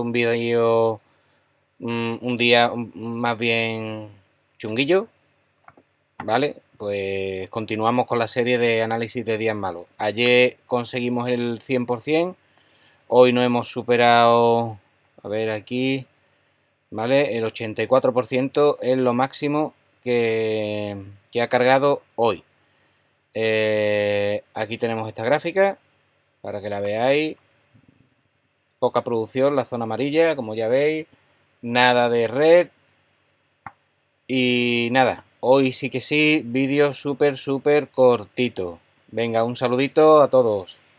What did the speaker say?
un video mm, un día mm, más bien chunguillo, ¿vale? Pues continuamos con la serie de análisis de días malos. Ayer conseguimos el 100%, hoy no hemos superado, a ver aquí, ¿vale? El 84% es lo máximo que, ha cargado hoy. Eh, aquí tenemos esta gráfica para que la veáis poca producción, la zona amarilla, como ya veis, nada de red y nada, hoy sí que sí, vídeo súper, súper cortito. Venga, un saludito a todos.